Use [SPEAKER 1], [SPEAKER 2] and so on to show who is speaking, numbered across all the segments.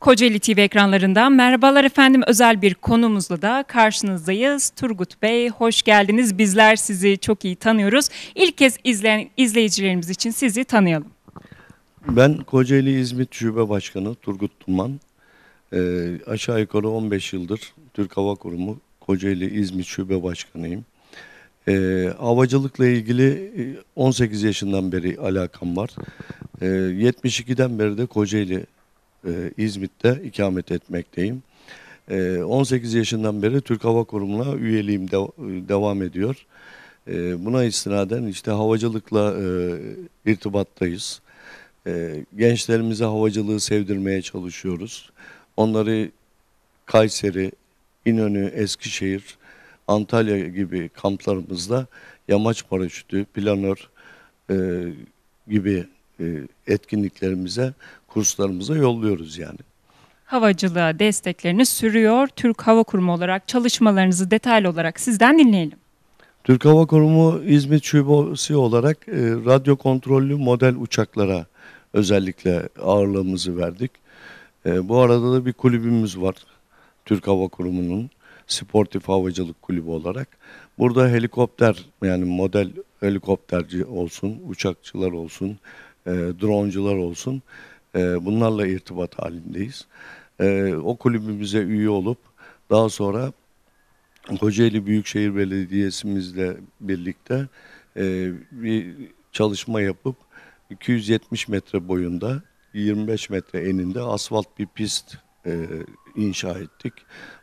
[SPEAKER 1] Kocaeli TV ekranlarından merhabalar efendim. Özel bir konumuzla da karşınızdayız. Turgut Bey hoş geldiniz. Bizler sizi çok iyi tanıyoruz. İlk kez izleyen izleyicilerimiz için sizi tanıyalım.
[SPEAKER 2] Ben Kocaeli İzmit Şube Başkanı Turgut Tuman. E, ee, aşağı yukarı 15 yıldır Türk Hava Kurumu Kocaeli İzmit Şube Başkanıyım. E, havacılıkla ilgili 18 e, yaşından beri alakam var. E, ee, 72'den beri de Kocaeli e, İzmit'te ikamet etmekteyim. E, 18 yaşından beri Türk Hava Kurumu'na üyeliğim de, e, devam ediyor. E, buna istinaden işte havacılıkla e, irtibattayız. E, gençlerimize havacılığı sevdirmeye çalışıyoruz. Onları Kayseri, İnönü, Eskişehir, Antalya gibi kamplarımızda yamaç paraşütü, planör e, gibi e, etkinliklerimize kurslarımıza yolluyoruz yani.
[SPEAKER 1] Havacılığa desteklerini sürüyor. Türk Hava Kurumu olarak çalışmalarınızı detaylı olarak sizden dinleyelim.
[SPEAKER 2] Türk Hava Kurumu İzmit Şubesi olarak e, radyo kontrollü model uçaklara özellikle ağırlığımızı verdik. E, bu arada da bir kulübümüz var. Türk Hava Kurumu'nun sportif havacılık kulübü olarak. Burada helikopter yani model helikopterci olsun, uçakçılar olsun, e, droncular olsun ee, bunlarla irtibat halindeyiz. Ee, o kulübümüze üye olup daha sonra Kocaeli Büyükşehir Belediyesimizle birlikte e, bir çalışma yapıp 270 metre boyunda 25 metre eninde asfalt bir pist e, inşa ettik.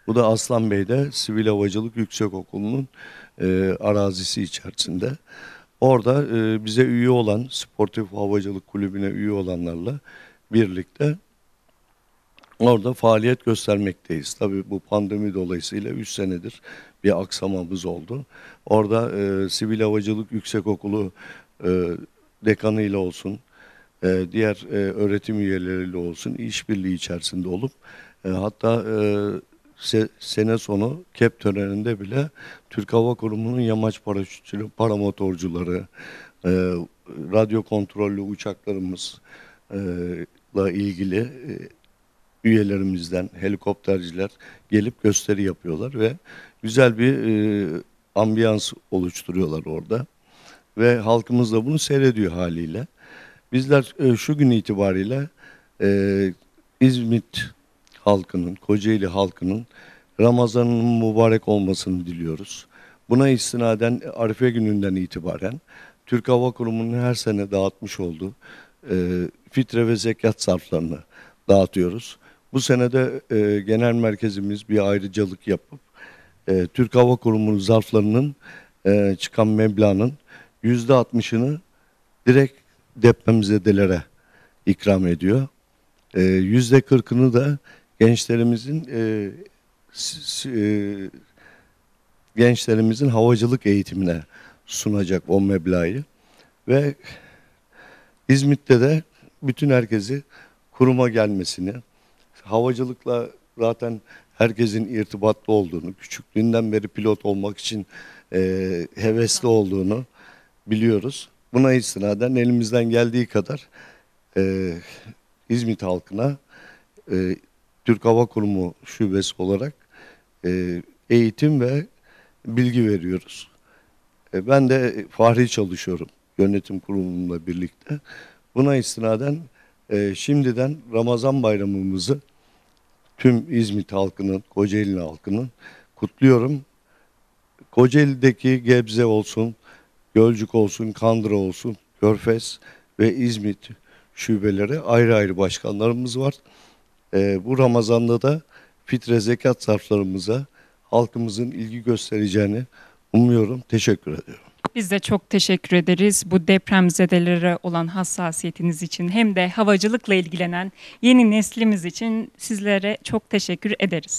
[SPEAKER 2] Bu da Aslan Bey'de Sivil Havacılık Yüksekokulu'nun e, arazisi içerisinde. Orada e, bize üye olan, Sportif Havacılık Kulübü'ne üye olanlarla birlikte orada faaliyet göstermekteyiz. Tabii bu pandemi dolayısıyla 3 senedir bir aksamamız oldu. Orada e, Sivil Havacılık Yüksekokulu e, ile olsun, e, diğer e, öğretim üyeleriyle olsun işbirliği içerisinde olup e, hatta e, se, sene sonu KEP töreninde bile Türk Hava Kurumu'nun yamaç paraşütçülü, paramotorcuları, e, radyo kontrollü uçaklarımız, e, Halkla ilgili e, üyelerimizden helikopterciler gelip gösteri yapıyorlar ve güzel bir e, ambiyans oluşturuyorlar orada. Ve halkımız da bunu seyrediyor haliyle. Bizler e, şu gün itibariyle e, İzmit halkının, Kocaeli halkının Ramazan'ın mübarek olmasını diliyoruz. Buna istinaden Arife gününden itibaren Türk Hava Kurumu'nun her sene dağıtmış olduğu fitre ve zekat sarflarını dağıtıyoruz. Bu senede e, genel merkezimiz bir ayrıcalık yapıp e, Türk Hava Kurumu'nun zarflarının e, çıkan meblağının yüzde altmışını direkt depremzedelere ikram ediyor. E, yüzde 40'ını da gençlerimizin e, s, e, gençlerimizin havacılık eğitimine sunacak o meblağı ve İzmit'te de bütün herkesi kuruma gelmesini, havacılıkla zaten herkesin irtibatlı olduğunu, küçüklüğünden beri pilot olmak için e, hevesli olduğunu biliyoruz. Buna istinaden elimizden geldiği kadar e, İzmit halkına e, Türk Hava Kurumu şubesi olarak e, eğitim ve bilgi veriyoruz. E, ben de fahri çalışıyorum yönetim kurulumla birlikte. Buna istinaden e, şimdiden Ramazan bayramımızı tüm İzmit halkının, Kocaeli halkının kutluyorum. Kocaeli'deki Gebze olsun, Gölcük olsun, Kandıra olsun, Körfez ve İzmit şubeleri ayrı ayrı başkanlarımız var. E, bu Ramazan'da da fitre zekat sarflarımıza halkımızın ilgi göstereceğini umuyorum. Teşekkür ediyorum.
[SPEAKER 1] Biz de çok teşekkür ederiz bu depremzedelere olan hassasiyetiniz için hem de havacılıkla ilgilenen yeni neslimiz için sizlere çok teşekkür ederiz.